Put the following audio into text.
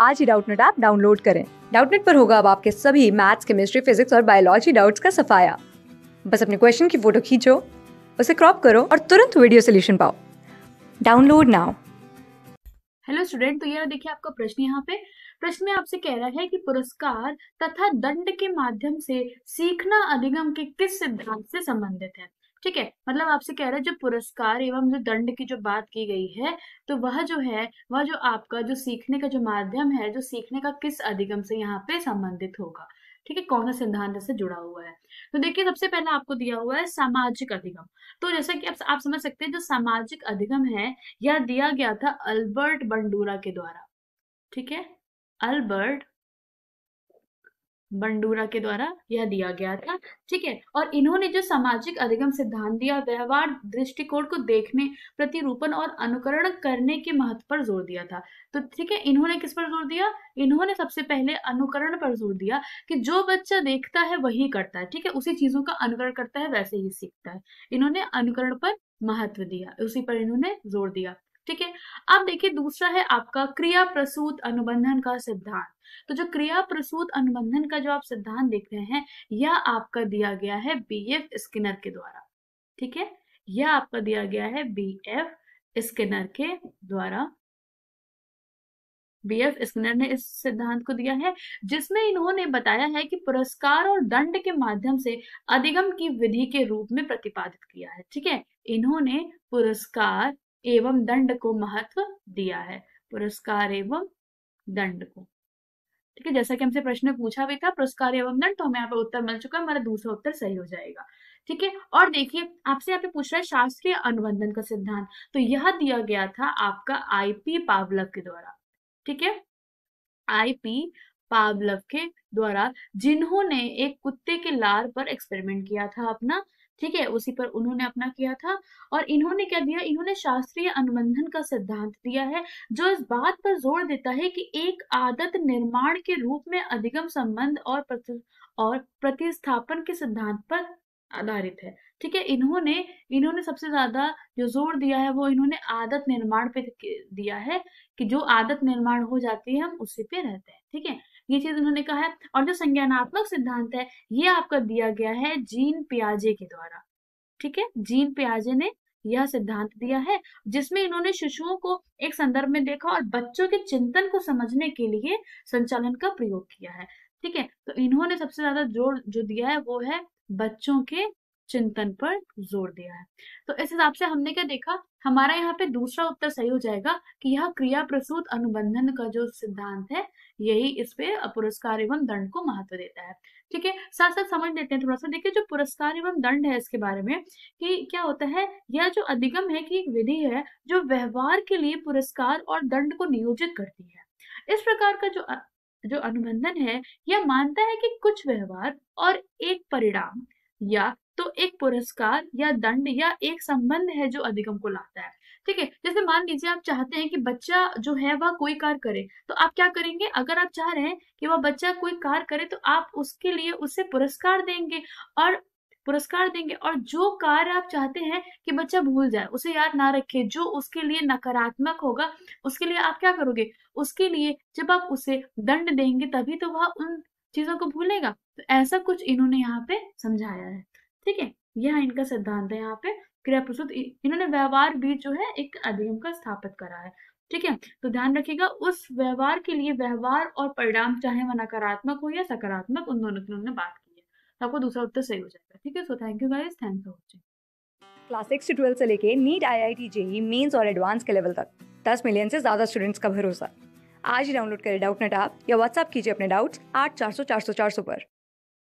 आज ही Doubtnut app download करें डाउटनेट पर होगा अब आपके सभी मैथ्स केमिस्ट्री फिजिक्स और बायोलॉजी डाउट्स का सफाया बस अपने क्वेश्चन की फोटो खींचो उसे क्रॉप करो और तुरंत वीडियो सोल्यूशन पाओ डाउनलोड नाउ हेलो स्टूडेंट तो ये देखिए आपका प्रश्न यहाँ पे प्रश्न में आपसे कह रहा है कि पुरस्कार तथा दंड के माध्यम से सीखना अधिगम के किस सिद्धांत से संबंधित है ठीक है मतलब आपसे कह रहे हैं जो पुरस्कार एवं जो दंड की जो बात की गई है तो वह जो है वह जो आपका जो सीखने का जो माध्यम है जो सीखने का किस अधिगम से यहाँ पे संबंधित होगा ठीक है कौन सा सिद्धांत से जुड़ा हुआ है तो देखिए सबसे पहला आपको दिया हुआ है सामाजिक अधिगम तो जैसा कि आप, आप समझ सकते हैं जो सामाजिक अधिगम है यह दिया गया था अल्बर्ट बंडूरा के द्वारा ठीक है अल्बर्ट बंडूरा के द्वारा यह दिया गया था ठीक है और इन्होंने जो सामाजिक अधिगम सिद्धांत दिया व्यवहार दृष्टिकोण को देखने प्रतिरूपण और अनुकरण करने के महत्व पर जोर दिया था तो ठीक है इन्होंने किस पर जोर दिया इन्होंने सबसे पहले अनुकरण पर जोर दिया कि जो बच्चा देखता है वही करता है ठीक है उसी चीजों का अनुकरण करता है वैसे ही सीखता है इन्होंने अनुकरण पर महत्व दिया उसी पर इन्होंने जोर दिया ठीक है अब देखिए दूसरा है आपका क्रिया प्रसूत अनुबंधन का सिद्धांत तो जो क्रिया प्रसूत अनुबंधन का जो आप सिद्धांत देख रहे हैं यह आपका दिया गया है बी एफ स्किनर के द्वारा ठीक है यह आपका दिया गया है बी एफ स्किनर के द्वारा बी एफ स्किनर ने इस सिद्धांत को दिया है जिसमें इन्होंने बताया है कि पुरस्कार और दंड के माध्यम से अधिगम की विधि के रूप में प्रतिपादित किया है ठीक है इन्होंने पुरस्कार एवं दंड को महत्व दिया है पुरस्कार एवं दंड को ठीक है जैसा कि हमसे प्रश्न पूछा भी था पुरस्कार एवं दंड तो हमें यहाँ पे उत्तर मिल चुका है हमारा दूसरा उत्तर सही हो जाएगा ठीक है और देखिए आपसे यहाँ पे पूछ रहा है शास्त्रीय अनुबंधन का सिद्धांत तो यह दिया गया था आपका आईपी पावलक के द्वारा ठीक है आईपी पावलक के द्वारा जिन्होंने एक कुत्ते के लार पर एक्सपेरिमेंट किया था अपना ठीक है उसी पर उन्होंने अपना किया था और इन्होंने क्या दिया इन्होंने शास्त्रीय अनुबंधन का सिद्धांत दिया है जो इस बात पर जोर देता है कि एक आदत निर्माण के रूप में अधिगम संबंध और प्रति, और प्रतिस्थापन के सिद्धांत पर आधारित है ठीक है इन्होंने इन्होंने सबसे ज्यादा जो जोर दिया है वो इन्होंने आदत निर्माण पे दिया है कि जो आदत निर्माण हो जाती है हम उसी पे रहते हैं ठीक है ये चीज उन्होंने कहा है और जो संज्ञानात्मक सिद्धांत है ये आपका दिया गया है जीन पियाजे के द्वारा ठीक है जीन पियाजे ने यह सिद्धांत दिया है जिसमें इन्होंने शिशुओं को एक संदर्भ में देखा और बच्चों के चिंतन को समझने के लिए संचालन का प्रयोग किया है ठीक है तो इन्होंने सबसे ज्यादा जोर जो दिया है वो है बच्चों के चिंतन पर जोर दिया है तो इस हिसाब से हमने क्या देखा हमारा यहाँ पे दूसरा उत्तर सही हो जाएगा कि यह क्रिया प्रसूत अनुबंधन का जो सिद्धांत है यही इस पे पुरस्कार एवं दंड को महत्व देता है ठीक है साथ साथ समझ लेते हैं थोड़ा सा देखिए जो पुरस्कार एवं दंड है इसके बारे में कि क्या होता है यह जो अधिगम है कि एक विधि है जो व्यवहार के लिए पुरस्कार और दंड को नियोजित करती है इस प्रकार का जो जो अनुबंधन है यह मानता है कि कुछ व्यवहार और एक परिणाम या तो एक पुरस्कार या दंड या एक संबंध है जो अधिगम को लाता है ठीक है जैसे मान लीजिए आप चाहते हैं कि बच्चा जो है वह कोई कार्य करे तो आप क्या करेंगे अगर आप चाह रहे हैं कि वह बच्चा कोई कार्य करे तो आप उसके लिए उसे पुरस्कार देंगे और पुरस्कार देंगे और जो कार्य आप चाहते हैं कि बच्चा भूल जाए उसे याद ना रखे जो उसके लिए नकारात्मक होगा उसके लिए आप क्या करोगे उसके लिए जब आप उसे दंड देंगे तभी तो वह उन चीजों को भूलेगा तो ऐसा कुछ इन्होंने यहाँ पे समझाया है ठीक है यह इनका सिद्धांत है यहाँ पे क्रिया प्रस्तुत इन्होंने व्यवहार भी जो है एक अधिगम का स्थापित करा है ठीक है तो ध्यान रखिएगा उस व्यवहार के लिए व्यवहार और परिणाम चाहे वह नकारात्मक हो या सकारात्मक उन दोनों की उन्होंने बात की है तो आपको दूसरा उत्तर सही हो जाएगा ठीक है so thank you guys thank for watching class six से ट्वेल्थ से लेके NEET I I T JEE mains और एडवांस के लेवल तक दस मिलियन से ज़्यादा स्टूडेंट्स का भरोसा आज ही डाउनलोड करें डाउट नेट आप या व्हाट्सअप कीजिए अपने डाउट्स आठ चार सौ चार सौ चार सौ पर